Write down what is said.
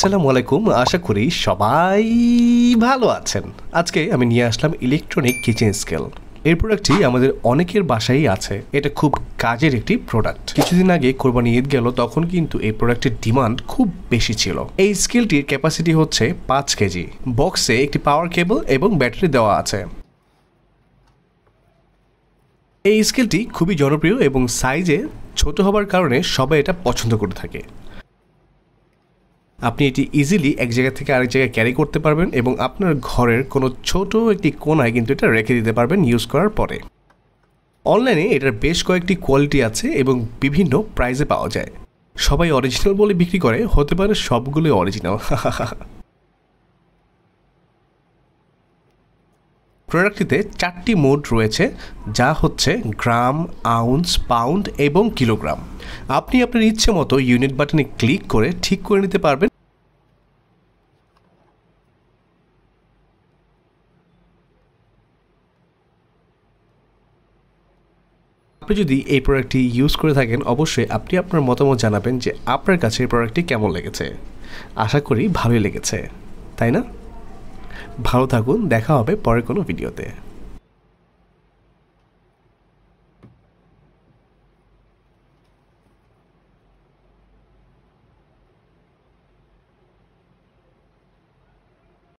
আসসালামু আলাইকুম আশা করি সবাই ভালো আছেন আজকে আমি নিয়ে আসলাম ইলেকট্রনিক কিচেন স্কেল এই প্রোডাক্টটি আমাদের অনেকের বাসায় আছে এটা খুব কাজের একটি প্রোডাক্ট কিছুদিন আগে কোরবানি ঈদ গেল তখন কিন্তু এই প্রোডাক্টের ডিমান্ড খুব বেশি ছিল এই স্কেলটির ক্যাপাসিটি হচ্ছে পাঁচ কেজি বক্সে একটি পাওয়ার কেবল এবং ব্যাটারি দেওয়া আছে এই স্কেলটি খুবই জনপ্রিয় এবং সাইজে ছোট হবার কারণে সবাই এটা পছন্দ করে থাকে আপনি এটি ইজিলি এক জায়গা থেকে আরেক জায়গায় ক্যারি করতে পারবেন এবং আপনার ঘরের কোনো ছোট একটি কোনায় কিন্তু এটা রেখে দিতে পারবেন ইউজ করার পরে অনলাইনে এটার বেশ কয়েকটি কোয়ালিটি আছে এবং বিভিন্ন প্রাইজে পাওয়া যায় সবাই অরিজিনাল বলে বিক্রি করে হতে পারে সবগুলোই অরিজিনাল প্রোডাক্টটিতে চারটি মোড রয়েছে যা হচ্ছে গ্রাম আউন্স পাউন্ড এবং কিলোগ্রাম আপনি আপনার ইচ্ছে মতো ইউনিট বাটনে ক্লিক করে ঠিক করে নিতে পারবেন আপনি যদি এই প্রোডাক্টটি ইউজ করে থাকেন অবশ্যই আপনি আপনার মতামত জানাবেন যে আপনার কাছে এই প্রোডাক্টটি কেমন লেগেছে আশা করি ভালোই লেগেছে তাই না ভালো থাকুন দেখা হবে পরের কোনো ভিডিওতে